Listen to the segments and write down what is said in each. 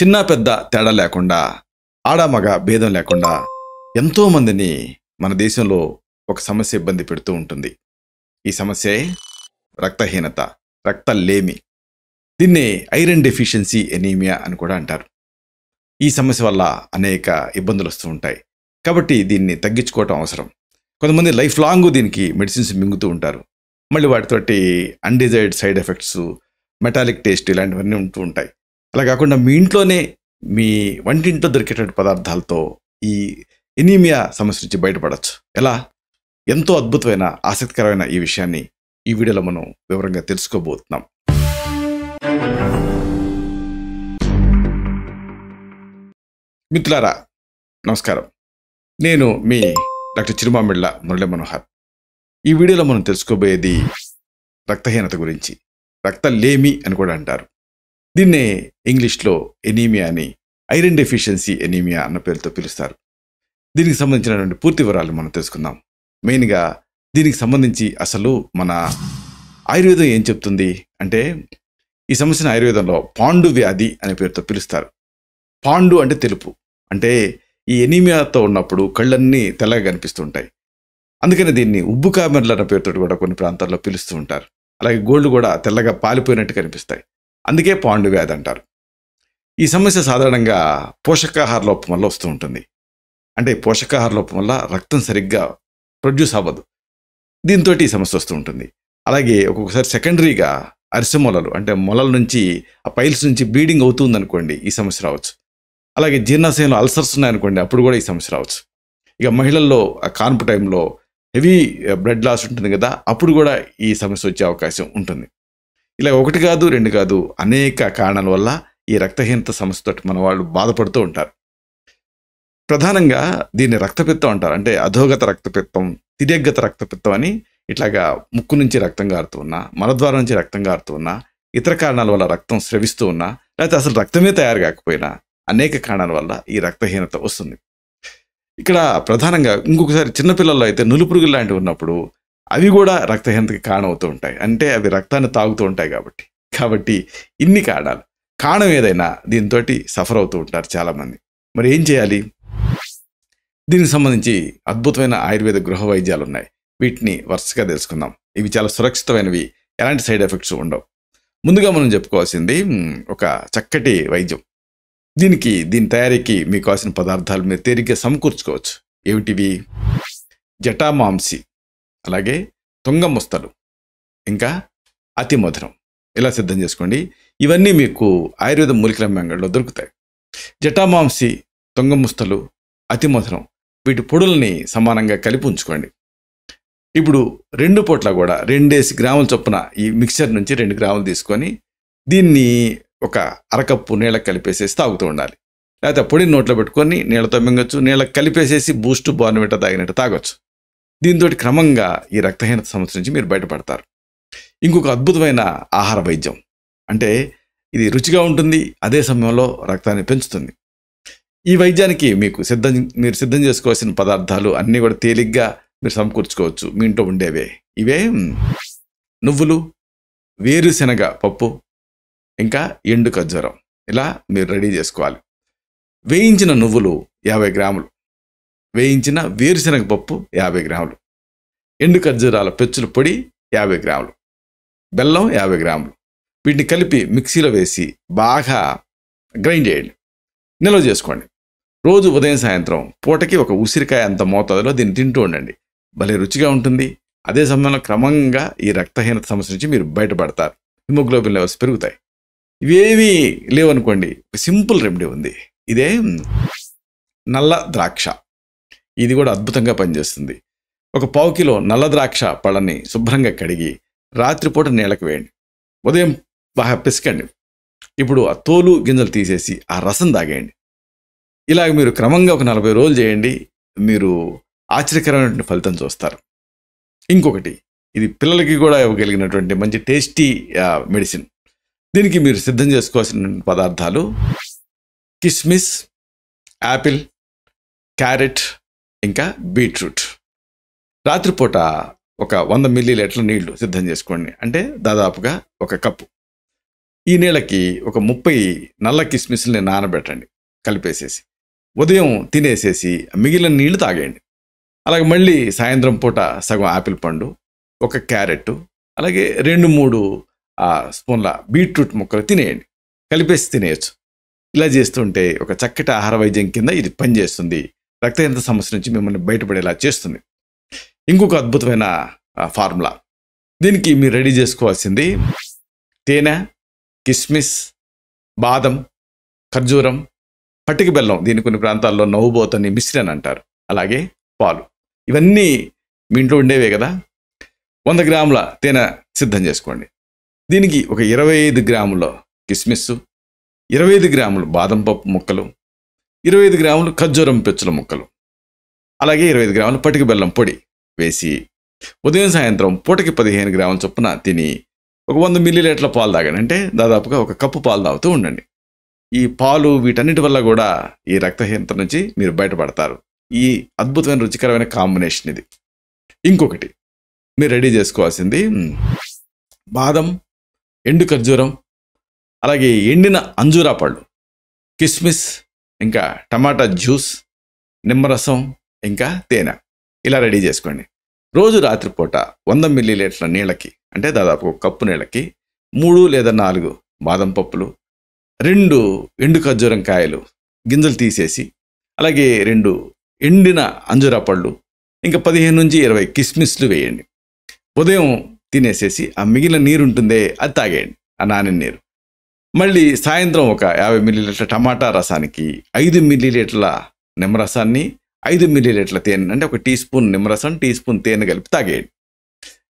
చిన్న పెద్ద తేడా లేకుండా ఆడామగ భేదం లేకుండా ఎంతోమందిని మన దేశంలో ఒక సమస్య ఇబ్బంది పెడుతూ ఉంటుంది ఈ సమస్య రక్తహీనత రక్త లేమి దీన్ని ఐరన్ డెఫిషియన్సీ ఎనీమియా అని కూడా అంటారు ఈ సమస్య వల్ల అనేక ఇబ్బందులు వస్తూ ఉంటాయి కాబట్టి దీన్ని తగ్గించుకోవటం అవసరం కొంతమంది లైఫ్ లాంగ్ దీనికి మెడిసిన్స్ మింగుతూ ఉంటారు మళ్ళీ వాటితోటి undesired side effects metallic taste ఇలాంటివన్నీ ఉంటూ ఉంటాయి అలా కాకుండా మీ ఇంట్లోనే మీ వంటింట్లో దొరికేటువంటి పదార్థాలతో ఈ ఎనీమియా సమస్య నుంచి బయటపడచ్చు ఎలా ఎంతో అద్భుతమైన ఆసక్తికరమైన ఈ విషయాన్ని ఈ వీడియోలో మనం వివరంగా తెలుసుకోబోతున్నాం మిత్రులారా నమస్కారం నేను మీ డాక్టర్ చిరుమామిళ్ళ మురళి మనోహర్ ఈ వీడియోలో మనం తెలుసుకోబోయేది రక్తహీనత గురించి లేమి అని కూడా అంటారు దీన్నే ఇంగ్లీష్లో ఎనీమియా అని ఐరన్ డెఫిషియన్సీ ఎనీమియా అన్న పేరుతో పిలుస్తారు దీనికి సంబంధించినటువంటి పూర్తి వివరాలు మనం తెలుసుకుందాం మెయిన్గా దీనికి సంబంధించి అసలు మన ఆయుర్వేదం ఏం చెప్తుంది అంటే ఈ సమస్యను ఆయుర్వేదంలో పాండు వ్యాధి అనే పేరుతో పిలుస్తారు పాండు అంటే తెలుపు అంటే ఈ ఎనీమియాతో ఉన్నప్పుడు కళ్ళన్నీ తెల్లగా కనిపిస్తుంటాయి అందుకని దీన్ని ఉబ్బు కామెర్లు అన్న పేరుతో కూడా కొన్ని ప్రాంతాల్లో పిలుస్తూ ఉంటారు అలాగే గోల్డ్ కూడా తెల్లగా పాలిపోయినట్టు కనిపిస్తాయి అందుకే పాండు వ్యాధి అంటారు ఈ సమస్య సాధారణంగా పోషకాహార లోపం వల్ల వస్తూ ఉంటుంది అంటే పోషకాహార లోపం వల్ల రక్తం సరిగ్గా ప్రొడ్యూస్ అవ్వదు దీంతో ఈ సమస్య వస్తూ ఉంటుంది అలాగే ఒక్కొక్కసారి సెకండరీగా అరిసె మొలలు అంటే మొలల నుంచి ఆ పైల్స్ నుంచి బ్లీడింగ్ అవుతుంది అనుకోండి ఈ సమస్య రావచ్చు అలాగే జీర్ణాశయంలో అల్సర్స్ ఉన్నాయనుకోండి అప్పుడు కూడా ఈ సమస్య రావచ్చు ఇక మహిళల్లో ఆ కాన్పు టైంలో హెవీ బ్లడ్ లాస్ ఉంటుంది కదా అప్పుడు కూడా ఈ సమస్య వచ్చే అవకాశం ఉంటుంది ఇలా ఒకటి కాదు రెండు కాదు అనేక కారణాల వల్ల ఈ రక్తహీనత సమస్యతోటి మన వాళ్ళు బాధపడుతూ ఉంటారు ప్రధానంగా దీన్ని రక్తపిత్తం అంటారు అంటే అధోగత రక్తపిత్తం తిరగ్గత రక్తపిత్తం అని ఇట్లాగా ముక్కు నుంచి రక్తం గారుతూ ఉన్నా మలద్వారం నుంచి రక్తం గారుతూ ఉన్నా ఇతర కారణాల వల్ల రక్తం స్రవిస్తూ ఉన్నా లేకపోతే అసలు రక్తమే తయారు కాకపోయినా అనేక కారణాల వల్ల ఈ రక్తహీనత వస్తుంది ఇక్కడ ప్రధానంగా ఇంకొకసారి చిన్నపిల్లల్లో అయితే నులుపురుగులు లాంటివి ఉన్నప్పుడు అవి కూడా రక్తహీనతకి కారణమవుతూ ఉంటాయి అంటే అవి రక్తాన్ని తాగుతూ ఉంటాయి కాబట్టి కాబట్టి ఇన్ని కారణాలు కారణం ఏదైనా దీంతో సఫర్ అవుతూ ఉంటారు చాలామంది మరి ఏం చేయాలి దీనికి సంబంధించి అద్భుతమైన ఆయుర్వేద గృహ వైద్యాలు ఉన్నాయి వీటిని వరుసగా తెలుసుకుందాం ఇవి చాలా సురక్షితమైనవి ఎలాంటి సైడ్ ఎఫెక్ట్స్ ఉండవు ముందుగా మనం చెప్పుకోవాల్సింది ఒక చక్కటి వైద్యం దీనికి దీని తయారీకి మీకు కావాల్సిన పదార్థాలు మీరు తేలిగ్గా సమకూర్చుకోవచ్చు ఏమిటివి జటామాంసి అలాగే ముస్తలు ఇంకా అతి మధురం ఇలా సిద్ధం చేసుకోండి ఇవన్నీ మీకు ఆయుర్వేద మూలికల మ్యాంగళ్ళలో దొరుకుతాయి జటామాంసి ముస్తలు అతి మధురం వీటి పొడుల్ని సమానంగా కలిపి ఉంచుకోండి ఇప్పుడు రెండు పూట్ల కూడా రెండేసి గ్రాముల చొప్పున ఈ మిక్చర్ నుంచి రెండు గ్రాములు తీసుకొని దీన్ని ఒక అరకప్పు నీళ్ళకి కలిపేసేసి తాగుతూ ఉండాలి లేకపోతే పొడి నోట్లో పెట్టుకొని నీళ్ళతో మింగొచ్చు నీళ్ళకి కలిపేసేసి బూస్ట్ బార్నవిటా తాగినట్టు తాగొచ్చు దీంతో క్రమంగా ఈ రక్తహీనత సమస్య నుంచి మీరు బయటపడతారు ఇంకొక అద్భుతమైన ఆహార వైద్యం అంటే ఇది రుచిగా ఉంటుంది అదే సమయంలో రక్తాన్ని పెంచుతుంది ఈ వైద్యానికి మీకు సిద్ధం మీరు సిద్ధం చేసుకోవాల్సిన పదార్థాలు అన్నీ కూడా తేలిగ్గా మీరు సమకూర్చుకోవచ్చు మీ ఇంట్లో ఉండేవే ఇవే నువ్వులు వేరుశనగ పప్పు ఇంకా ఎండు ఖర్జూరం ఇలా మీరు రెడీ చేసుకోవాలి వేయించిన నువ్వులు యాభై గ్రాములు వేయించిన వేరుశనగ పప్పు యాభై గ్రాములు ఎండు ఖర్జూరాల పెచ్చుల పొడి యాభై గ్రాములు బెల్లం యాభై గ్రాములు వీటిని కలిపి మిక్సీలో వేసి బాగా గ్రైండ్ చేయండి నిల్వ చేసుకోండి రోజు ఉదయం సాయంత్రం పూటకి ఒక ఉసిరికాయ అంత మోతాదులో దీన్ని తింటూ ఉండండి భలే రుచిగా ఉంటుంది అదే సమయంలో క్రమంగా ఈ రక్తహీనత సమస్య నుంచి మీరు బయటపడతారు హిమోగ్లోబిన్ లెవెల్స్ పెరుగుతాయి ఇవేమీ లేవనుకోండి సింపుల్ రెమెడీ ఉంది ఇదే నల్ల ద్రాక్ష ఇది కూడా అద్భుతంగా పనిచేస్తుంది ఒక పావు కిలో నల్లద్రాక్ష పళ్ళని శుభ్రంగా కడిగి రాత్రిపూట నీళ్ళకి వేయండి ఉదయం బాగా పిసకండి ఇప్పుడు ఆ తోలు గింజలు తీసేసి ఆ రసం తాగేయండి ఇలాగ మీరు క్రమంగా ఒక నలభై రోజులు చేయండి మీరు ఆశ్చర్యకరమైనటువంటి ఫలితం చూస్తారు ఇంకొకటి ఇది పిల్లలకి కూడా ఇవ్వగలిగినటువంటి మంచి టేస్టీ మెడిసిన్ దీనికి మీరు సిద్ధం చేసుకోవాల్సిన పదార్థాలు కిస్మిస్ యాపిల్ క్యారెట్ ఇంకా బీట్రూట్ రాత్రిపూట ఒక వంద మిల్లీలీటర్ల నీళ్లు సిద్ధం చేసుకోండి అంటే దాదాపుగా ఒక కప్పు ఈ నీళ్ళకి ఒక ముప్పై నల్ల కిస్మిస్ని నానబెట్టండి కలిపేసేసి ఉదయం తినేసేసి మిగిలిన నీళ్లు తాగేయండి అలాగే మళ్ళీ సాయంత్రం పూట సగం ఆపిల్ పండు ఒక క్యారెట్ అలాగే రెండు మూడు స్పూన్ల బీట్రూట్ ముక్కలు తినేయండి కలిపేసి తినేయచ్చు ఇలా చేస్తుంటే ఒక చక్కటి ఆహార వైద్యం కింద ఇది పనిచేస్తుంది రక్తహీనత సమస్య నుంచి మిమ్మల్ని బయటపడేలా చేస్తుంది ఇంకొక అద్భుతమైన ఫార్ములా దీనికి మీరు రెడీ చేసుకోవాల్సింది తేనె కిస్మిస్ బాదం ఖర్జూరం పట్టిక బెల్లం దీని కొన్ని ప్రాంతాల్లో నవ్వుబోతని మిశ్రన్ అంటారు అలాగే పాలు ఇవన్నీ మీ ఇంట్లో ఉండేవే కదా వంద గ్రాముల తేనె సిద్ధం చేసుకోండి దీనికి ఒక ఇరవై ఐదు గ్రాముల కిస్మిస్సు ఇరవై ఐదు గ్రాములు బాదం పప్పు ముక్కలు ఇరవై ఐదు గ్రాములు ఖర్జూరం పెచ్చుల ముక్కలు అలాగే ఇరవై ఐదు గ్రాములు పటిక బెల్లం పొడి వేసి ఉదయం సాయంత్రం పూటకి పదిహేను గ్రాముల చొప్పున తిని ఒక వంద మిల్లీలీటర్ల పాలు తాగండి అంటే దాదాపుగా ఒక కప్పు పాలు తాగుతూ ఉండండి ఈ పాలు వీటన్నిటి వల్ల కూడా ఈ రక్తహీనత నుంచి మీరు బయటపడతారు ఈ అద్భుతమైన రుచికరమైన కాంబినేషన్ ఇది ఇంకొకటి మీరు రెడీ చేసుకోవాల్సింది బాదం ఎండు ఖర్జూరం అలాగే ఎండిన అంజూరా పళ్ళు కిస్మిస్ ఇంకా టమాటా జ్యూస్ నిమ్మరసం ఇంకా తేనె ఇలా రెడీ చేసుకోండి రోజు రాత్రిపూట వంద మిల్లీలీటర్ల నీళ్ళకి అంటే దాదాపు ఒక కప్పు నీళ్ళకి మూడు లేదా నాలుగు బాదం పప్పులు రెండు ఎండు ఖర్జూరం కాయలు గింజలు తీసేసి అలాగే రెండు ఎండిన అంజూరా పళ్ళు ఇంకా పదిహేను నుంచి ఇరవై కిస్మిస్లు వేయండి ఉదయం తినేసేసి ఆ మిగిలిన నీరు ఉంటుందే అది తాగేయండి ఆ నానిన నీరు మళ్ళీ సాయంత్రం ఒక యాభై మిల్లీలీటర్ల టమాటా రసానికి ఐదు మిల్లీలీటర్ల నిమ్మరసాన్ని ఐదు మిల్లీలీటర్ల తేనె అంటే ఒక టీ స్పూన్ నిమ్మరసం టీ స్పూన్ తేనె కలిపి తాగేయండి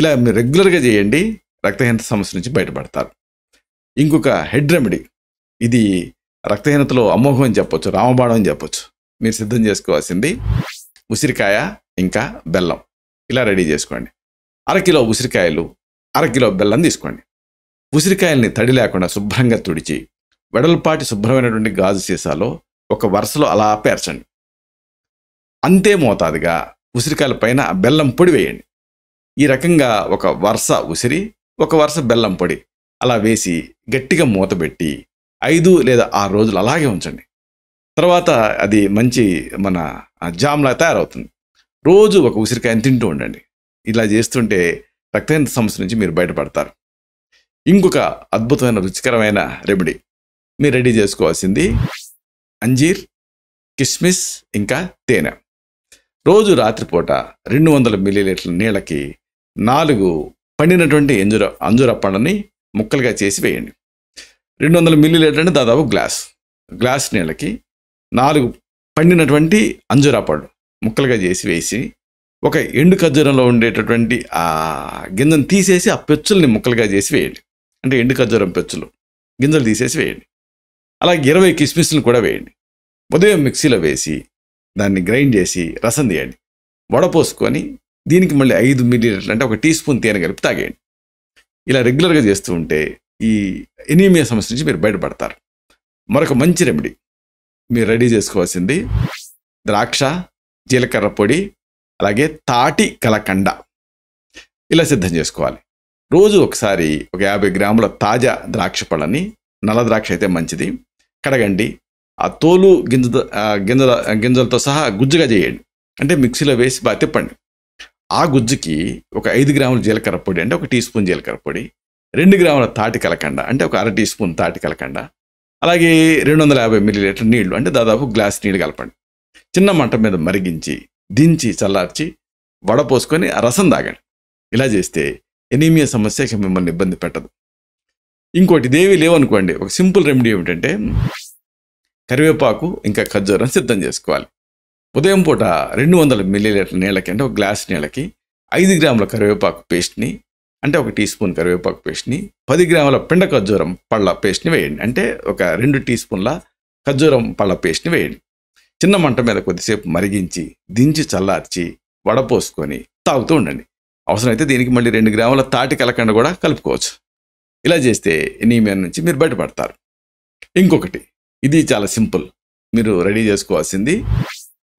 ఇలా మీరు రెగ్యులర్గా చేయండి రక్తహీనత సమస్య నుంచి బయటపడతారు ఇంకొక హెడ్ రెమెడీ ఇది రక్తహీనతలో అమోఘం అని చెప్పొచ్చు రామబాణం అని చెప్పొచ్చు మీరు సిద్ధం చేసుకోవాల్సింది ఉసిరికాయ ఇంకా బెల్లం ఇలా రెడీ చేసుకోండి అరకిలో ఉసిరికాయలు అరకిలో బెల్లం తీసుకోండి ఉసిరికాయల్ని తడి లేకుండా శుభ్రంగా తుడిచి వెడల్పాటి శుభ్రమైనటువంటి గాజు సీసాలో ఒక వరుసలో అలా పేర్చండి అంతే మోతాదుగా ఉసిరికాయల పైన బెల్లం పొడి వేయండి ఈ రకంగా ఒక వరుస ఉసిరి ఒక వరుస బెల్లం పొడి అలా వేసి గట్టిగా మూతబెట్టి ఐదు లేదా ఆరు రోజులు అలాగే ఉంచండి తర్వాత అది మంచి మన జామ్లా తయారవుతుంది రోజు ఒక ఉసిరికాయని తింటూ ఉండండి ఇలా చేస్తుంటే రక్తహీనత సమస్య నుంచి మీరు బయటపడతారు ఇంకొక అద్భుతమైన రుచికరమైన రెమెడీ మీరు రెడీ చేసుకోవాల్సింది అంజీర్ కిస్మిస్ ఇంకా తేనె రోజు రాత్రిపూట రెండు వందల మిల్లీలీటర్ల నీళ్ళకి నాలుగు పండినటువంటి ఎంజుర అంజుర పండుని ముక్కలుగా చేసి వేయండి రెండు వందల మిల్లీలీటర్ అంటే దాదాపు గ్లాస్ గ్లాస్ నీళ్ళకి నాలుగు పండినటువంటి అంజుర పండు ముక్కలుగా చేసి వేసి ఒక ఎండు ఖర్జూరంలో ఉండేటటువంటి ఆ గింజను తీసేసి ఆ పెచ్చుల్ని ముక్కలుగా చేసి వేయండి అంటే ఎండు ఖర్జూరం పెచ్చులు గింజలు తీసేసి వేయండి అలాగే ఇరవై కిస్మిస్లు కూడా వేయండి ఉదయం మిక్సీలో వేసి దాన్ని గ్రైండ్ చేసి రసం తీయండి వడపోసుకొని దీనికి మళ్ళీ ఐదు మిల్లీలీటర్ అంటే ఒక టీ స్పూన్ తేనె కలిపి తాగేయండి ఇలా రెగ్యులర్గా చేస్తూ ఉంటే ఈ ఎనీమియా సమస్య నుంచి మీరు బయటపడతారు మరొక మంచి రెమెడీ మీరు రెడీ చేసుకోవాల్సింది ద్రాక్ష జీలకర్ర పొడి అలాగే తాటి కలకండ ఇలా సిద్ధం చేసుకోవాలి రోజు ఒకసారి ఒక యాభై గ్రాముల తాజా ద్రాక్ష పళ్ళని నల్ల ద్రాక్ష అయితే మంచిది కడగండి ఆ తోలు గింజ గింజల గింజలతో సహా గుజ్జుగా చేయండి అంటే మిక్సీలో వేసి బాగా తిప్పండి ఆ గుజ్జుకి ఒక ఐదు గ్రాముల జీలకర్ర పొడి అంటే ఒక టీ స్పూన్ జీలకర్ర పొడి రెండు గ్రాముల తాటి కలకండ అంటే ఒక అర టీ స్పూన్ తాటి కలకండ అలాగే రెండు వందల యాభై మిల్లీలీటర్ నీళ్లు అంటే దాదాపు గ్లాస్ నీళ్లు కలపండి చిన్న మంట మీద మరిగించి దించి చల్లార్చి వడపోసుకొని రసం తాగండి ఇలా చేస్తే ఎనీమియా సమస్య మిమ్మల్ని ఇబ్బంది పెట్టదు ఇంకోటి దేవి లేవనుకోండి ఒక సింపుల్ రెమెడీ ఏమిటంటే కరివేపాకు ఇంకా ఖర్జూరం సిద్ధం చేసుకోవాలి ఉదయం పూట రెండు వందల మిల్లీలీటర్ నీళ్ళకి అంటే ఒక గ్లాస్ నీళ్ళకి ఐదు గ్రాముల కరివేపాకు పేస్ట్ని అంటే ఒక టీ స్పూన్ కరివేపాకు పేస్ట్ని పది గ్రాముల పిండ ఖర్జూరం పళ్ళ పేస్ట్ని వేయండి అంటే ఒక రెండు టీ స్పూన్ల ఖర్జూరం పళ్ళ పేస్ట్ని వేయండి చిన్న మంట మీద కొద్దిసేపు మరిగించి దించి చల్లార్చి వడపోసుకొని తాగుతూ ఉండండి అవసరమైతే దీనికి మళ్ళీ రెండు గ్రాముల తాటి కలకండ కూడా కలుపుకోవచ్చు ఇలా చేస్తే ఎనీమియా నుంచి మీరు బయటపడతారు ఇంకొకటి ఇది చాలా సింపుల్ మీరు రెడీ చేసుకోవాల్సింది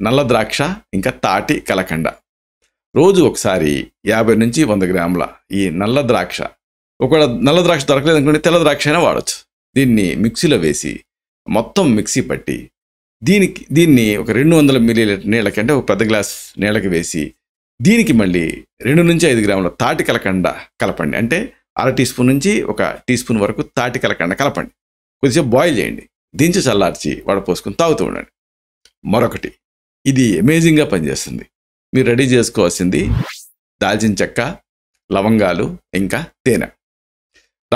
నల్ల ద్రాక్ష ఇంకా తాటి కలకండ రోజు ఒకసారి యాభై నుంచి వంద గ్రాముల ఈ నల్ల ద్రాక్ష ఒకవేళ నల్ల ద్రాక్ష దొరకలేదు అనుకుంటే తెల్ల ద్రాక్ష అయినా వాడచ్చు దీన్ని మిక్సీలో వేసి మొత్తం మిక్సీ పట్టి దీనికి దీన్ని ఒక రెండు వందల మిల్లీలీటర్ నీళ్ళకి అంటే ఒక పెద్ద గ్లాస్ నీళ్ళకి వేసి దీనికి మళ్ళీ రెండు నుంచి ఐదు గ్రాముల తాటి కలకండ కలపండి అంటే అర టీ స్పూన్ నుంచి ఒక టీ స్పూన్ వరకు తాటి కలకండ కలపండి కొద్దిసేపు బాయిల్ చేయండి దించి చల్లార్చి వడపోసుకుని తాగుతూ ఉండండి మరొకటి ఇది అమేజింగ్గా పనిచేస్తుంది మీరు రెడీ చేసుకోవాల్సింది దాల్చిన చెక్క లవంగాలు ఇంకా తేనె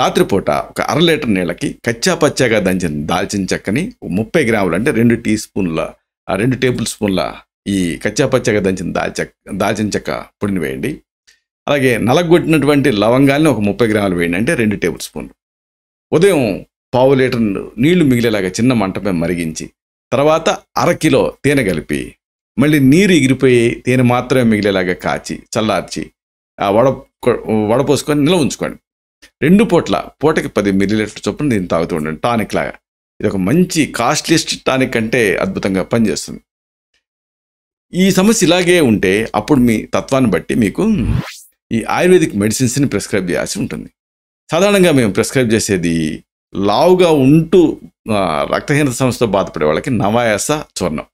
రాత్రిపూట ఒక అర లీటర్ నీళ్ళకి కచ్చా పచ్చాగా దంచిన దాల్చిన చెక్కని ముప్పై గ్రాములు అంటే రెండు టీ స్పూన్ల రెండు టేబుల్ స్పూన్ల ఈ కచ్చాపచ్చగా దంచిన దాల్చ దాల్చిన చెక్క పొడిని వేయండి అలాగే నలగొట్టినటువంటి లవంగాల్ని ఒక ముప్పై గ్రాములు వేయండి అంటే రెండు టేబుల్ స్పూన్లు ఉదయం పావు లీటర్ నీళ్లు మిగిలేలాగా చిన్న మంటపై మరిగించి తర్వాత అరకిలో తేనె కలిపి మళ్ళీ నీరు ఎగిరిపోయి తేనె మాత్రమే మిగిలేలాగా కాచి చల్లార్చి ఆ వడ వడపోసుకొని నిల్వ ఉంచుకోండి రెండు పూట్ల పూటకి పది మిల్లీలీటర్ చొప్పున దీన్ని తాగుతూ ఉండండి టానిక్ లాగా ఇది ఒక మంచి కాస్ట్లీస్ట్ టానిక్ అంటే అద్భుతంగా పనిచేస్తుంది ఈ సమస్య ఇలాగే ఉంటే అప్పుడు మీ తత్వాన్ని బట్టి మీకు ఈ ఆయుర్వేదిక్ మెడిసిన్స్ని ప్రిస్క్రైబ్ చేయాల్సి ఉంటుంది సాధారణంగా మేము ప్రిస్క్రైబ్ చేసేది లావుగా ఉంటూ రక్తహీనత సమస్యతో బాధపడే వాళ్ళకి నవాయాస చూర్ణం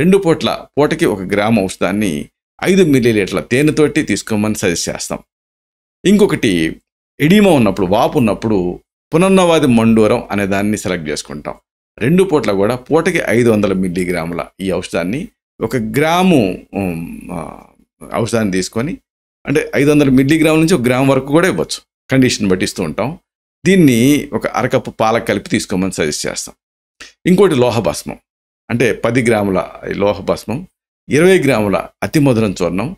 రెండు పూట్ల పూటకి ఒక గ్రామ ఔషధాన్ని ఐదు లీటర్ల తేనెతోటి తీసుకోమని సజెస్ట్ చేస్తాం ఇంకొకటి ఎడీమా ఉన్నప్పుడు వాపు ఉన్నప్పుడు పునర్నవాది మండూరం అనే దాన్ని సెలెక్ట్ చేసుకుంటాం రెండు పూట్ల కూడా పూటకి ఐదు వందల మిల్లీగ్రాముల ఈ ఔషధాన్ని ఒక గ్రాము ఔషధాన్ని తీసుకొని అంటే ఐదు వందల మిల్లీగ్రాముల నుంచి ఒక గ్రామ్ వరకు కూడా ఇవ్వచ్చు కండిషన్ బట్టి ఇస్తూ ఉంటాం దీన్ని ఒక అరకప్పు పాలకు కలిపి తీసుకోమని సజెస్ట్ చేస్తాం ఇంకోటి లోహభస్మం అంటే పది గ్రాముల లోహభస్మం ఇరవై గ్రాముల అతి మధురం చూర్ణం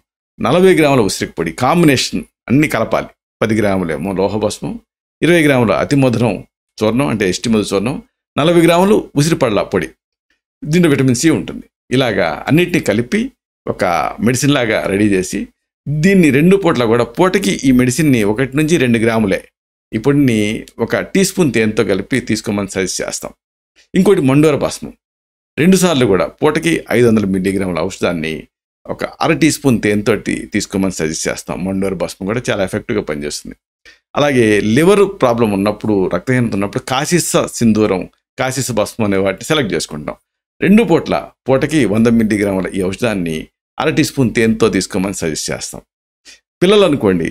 నలభై గ్రాముల ఉసిరికి పొడి కాంబినేషన్ అన్ని కలపాలి పది గ్రాములేమో లోహభస్మం ఇరవై గ్రాముల అతి మధురం చూర్ణం అంటే ఎస్టిమధు చూర్ణం నలభై గ్రాములు ఉసిరిపడల పొడి దీంట్లో విటమిన్ సి ఉంటుంది ఇలాగా అన్నిటినీ కలిపి ఒక మెడిసిన్ లాగా రెడీ చేసి దీన్ని రెండు పూటలు కూడా పూటకి ఈ మెడిసిన్ని ఒకటి నుంచి రెండు గ్రాములే ఇప్పుడుని ఒక టీ స్పూన్ తేనెతో కలిపి తీసుకోమని సజెస్ట్ చేస్తాం ఇంకోటి మండోర భస్మం రెండుసార్లు కూడా పూటకి ఐదు వందల మిల్లీగ్రాముల ఔషధాన్ని ఒక అర టీ స్పూన్ తేనెతో తీసుకోమని సజెస్ట్ చేస్తాం మండోర భస్మం కూడా చాలా ఎఫెక్టివ్గా పనిచేస్తుంది అలాగే లివర్ ప్రాబ్లం ఉన్నప్పుడు రక్తహీనత ఉన్నప్పుడు కాశీస సింధూరం కాశీస భస్మం అనే వాటిని సెలెక్ట్ చేసుకుంటాం రెండు పూట్ల పూటకి వంద మిల్లీగ్రాముల ఈ ఔషధాన్ని అర టీ స్పూన్ తేనెతో తీసుకోమని సజెస్ట్ చేస్తాం పిల్లలు అనుకోండి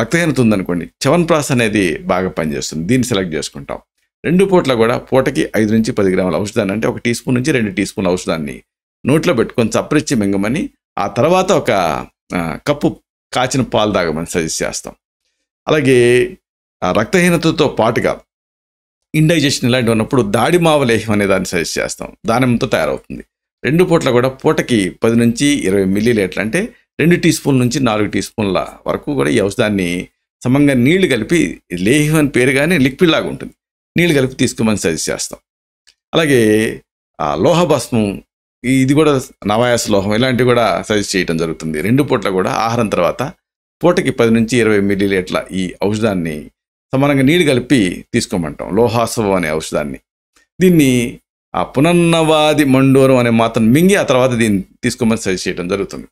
రక్తహీనత ఉందనుకోండి చవన్ ప్రాస్ అనేది బాగా పనిచేస్తుంది దీన్ని సెలెక్ట్ చేసుకుంటాం రెండు పూట్ల కూడా పూటకి ఐదు నుంచి పది గ్రాముల ఔషధాన్ని అంటే ఒక టీ స్పూన్ నుంచి రెండు టీ స్పూన్ ఔషధాన్ని నోట్లో పెట్టుకొని చప్పరిచ్చి మింగమని ఆ తర్వాత ఒక కప్పు కాచిన పాలు తాగమని సజెస్ట్ చేస్తాం అలాగే రక్తహీనతతో పాటుగా ఇండైజెషన్ ఇలాంటివి ఉన్నప్పుడు దాడిమావ మావలేహం అనే దాన్ని సజెస్ట్ చేస్తాం దానిమ్మతో తయారవుతుంది రెండు పూట్ల కూడా పూటకి పది నుంచి ఇరవై మిల్లీ లీటర్లు అంటే రెండు టీ స్పూన్ల నుంచి నాలుగు టీ స్పూన్ల వరకు కూడా ఈ ఔషధాన్ని సమంగా నీళ్లు కలిపి లేహం అని పేరుగానే లిక్విడ్ లాగా ఉంటుంది నీళ్లు కలిపి తీసుకోమని సజెస్ట్ చేస్తాం అలాగే లోహభస్మం ఇది కూడా నవాయాస లోహం ఇలాంటివి కూడా సజెస్ట్ చేయడం జరుగుతుంది రెండు పూట్ల కూడా ఆహారం తర్వాత పూటకి పది నుంచి ఇరవై లీటర్ల ఈ ఔషధాన్ని సమానంగా నీరు కలిపి తీసుకోమంటాం లోహాసవం అనే ఔషధాన్ని దీన్ని ఆ పునర్నవాది మండోరం అనే మాత్రం మింగి ఆ తర్వాత దీన్ని తీసుకోమని సజెస్ట్ చేయడం జరుగుతుంది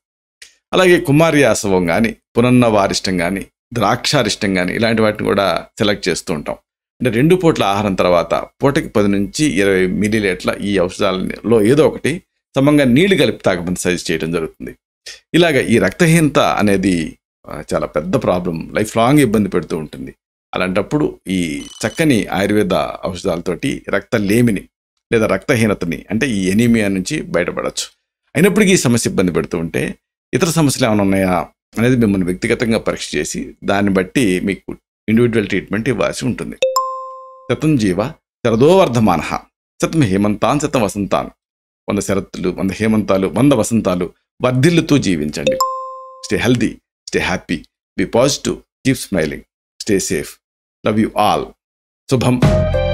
అలాగే కుమార్యాసవం కానీ పునర్నవారిష్టం కానీ ద్రాక్షారిష్టం కానీ ఇలాంటి వాటిని కూడా సెలెక్ట్ చేస్తూ ఉంటాం అంటే రెండు పూట్ల ఆహారం తర్వాత పూటకి పది నుంచి ఇరవై మిలీలీటర్ల ఈ ఔషధాలలో ఏదో ఒకటి సమంగా నీళ్లు కలిపి తాగమని సజెస్ట్ చేయడం జరుగుతుంది ఇలాగ ఈ రక్తహీనత అనేది చాలా పెద్ద ప్రాబ్లం లైఫ్ లాంగ్ ఇబ్బంది పెడుతూ ఉంటుంది అలాంటప్పుడు ఈ చక్కని ఆయుర్వేద ఔషధాలతోటి రక్త లేమిని లేదా రక్తహీనతని అంటే ఈ ఎనీమియా నుంచి బయటపడవచ్చు అయినప్పటికీ ఈ సమస్య ఇబ్బంది పెడుతూ ఉంటే ఇతర సమస్యలు ఏమైనా ఉన్నాయా అనేది మిమ్మల్ని వ్యక్తిగతంగా పరీక్ష చేసి దాన్ని బట్టి మీకు ఇండివిజువల్ ట్రీట్మెంట్ ఇవ్వాల్సి ఉంటుంది శతం జీవ శరదోవర్ధమాన శతం హేమంతాన్ శతం వసంతాన్ వంద శరత్తులు వంద హేమంతాలు వంద వసంతాలు వర్ధిల్లుతూ జీవించండి stay healthy stay happy be positive keep smiling stay safe Love you all. Subham.